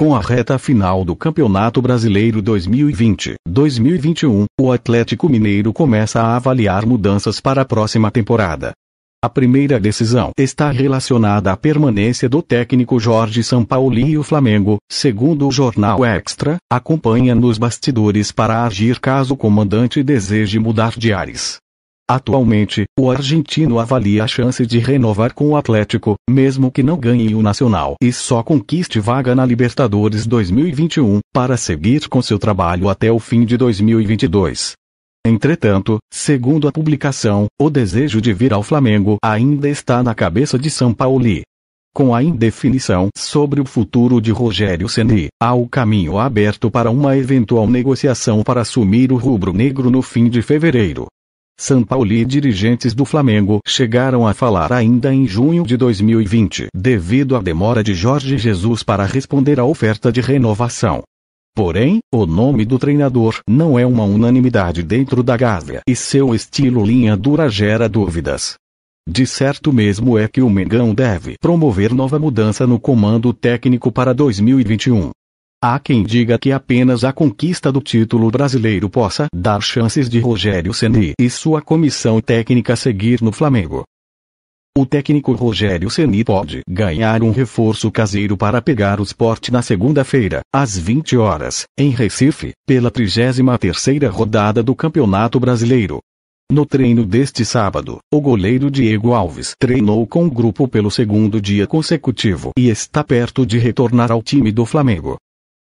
Com a reta final do Campeonato Brasileiro 2020-2021, o Atlético Mineiro começa a avaliar mudanças para a próxima temporada. A primeira decisão está relacionada à permanência do técnico Jorge Sampaoli e o Flamengo, segundo o jornal Extra, acompanha nos bastidores para agir caso o comandante deseje mudar de ares. Atualmente, o argentino avalia a chance de renovar com o Atlético, mesmo que não ganhe o Nacional e só conquiste vaga na Libertadores 2021, para seguir com seu trabalho até o fim de 2022. Entretanto, segundo a publicação, o desejo de vir ao Flamengo ainda está na cabeça de São Paulo. Com a indefinição sobre o futuro de Rogério Ceni, há o caminho aberto para uma eventual negociação para assumir o rubro-negro no fim de fevereiro. São Paulo e dirigentes do Flamengo chegaram a falar ainda em junho de 2020, devido à demora de Jorge Jesus para responder à oferta de renovação. Porém, o nome do treinador não é uma unanimidade dentro da Gávea e seu estilo linha dura gera dúvidas. De certo mesmo é que o Mengão deve promover nova mudança no comando técnico para 2021. Há quem diga que apenas a conquista do título brasileiro possa dar chances de Rogério Ceni e sua comissão técnica seguir no Flamengo. O técnico Rogério Ceni pode ganhar um reforço caseiro para pegar o esporte na segunda-feira, às 20 horas, em Recife, pela 33ª rodada do Campeonato Brasileiro. No treino deste sábado, o goleiro Diego Alves treinou com o grupo pelo segundo dia consecutivo e está perto de retornar ao time do Flamengo.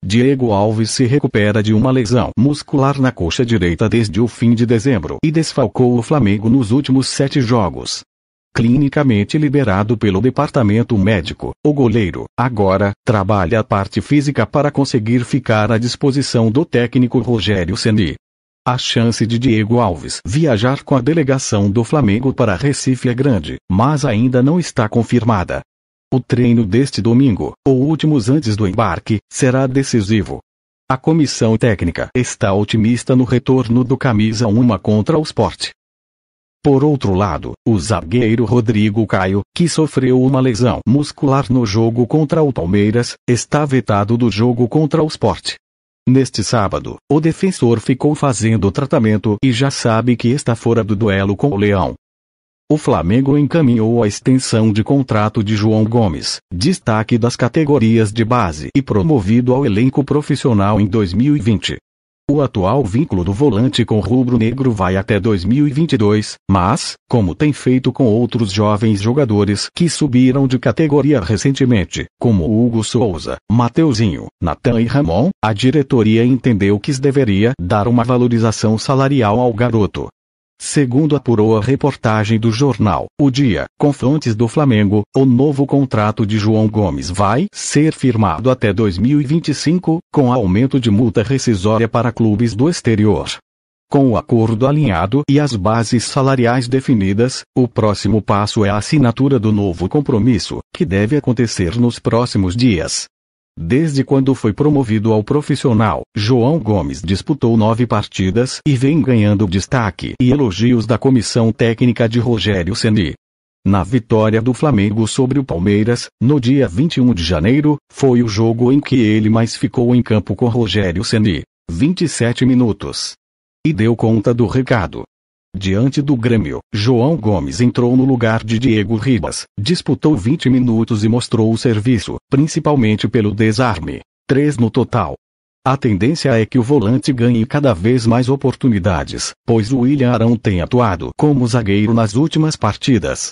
Diego Alves se recupera de uma lesão muscular na coxa direita desde o fim de dezembro e desfalcou o Flamengo nos últimos sete jogos. Clinicamente liberado pelo departamento médico, o goleiro, agora, trabalha a parte física para conseguir ficar à disposição do técnico Rogério Ceni. A chance de Diego Alves viajar com a delegação do Flamengo para Recife é grande, mas ainda não está confirmada. O treino deste domingo, ou últimos antes do embarque, será decisivo. A comissão técnica está otimista no retorno do camisa 1 contra o Sport. Por outro lado, o zagueiro Rodrigo Caio, que sofreu uma lesão muscular no jogo contra o Palmeiras, está vetado do jogo contra o Sport. Neste sábado, o defensor ficou fazendo tratamento e já sabe que está fora do duelo com o Leão. O Flamengo encaminhou a extensão de contrato de João Gomes, destaque das categorias de base e promovido ao elenco profissional em 2020. O atual vínculo do volante com rubro-negro vai até 2022, mas, como tem feito com outros jovens jogadores que subiram de categoria recentemente, como Hugo Souza, Mateuzinho, Natan e Ramon, a diretoria entendeu que deveria dar uma valorização salarial ao garoto, Segundo apurou a reportagem do jornal O Dia, com fontes do Flamengo, o novo contrato de João Gomes vai ser firmado até 2025, com aumento de multa rescisória para clubes do exterior. Com o acordo alinhado e as bases salariais definidas, o próximo passo é a assinatura do novo compromisso, que deve acontecer nos próximos dias. Desde quando foi promovido ao profissional, João Gomes disputou nove partidas e vem ganhando destaque e elogios da comissão técnica de Rogério Ceni. Na vitória do Flamengo sobre o Palmeiras, no dia 21 de janeiro, foi o jogo em que ele mais ficou em campo com Rogério Ceni, 27 minutos. E deu conta do recado. Diante do Grêmio, João Gomes entrou no lugar de Diego Ribas, disputou 20 minutos e mostrou o serviço, principalmente pelo desarme. 3 no total. A tendência é que o volante ganhe cada vez mais oportunidades, pois o William Arão tem atuado como zagueiro nas últimas partidas.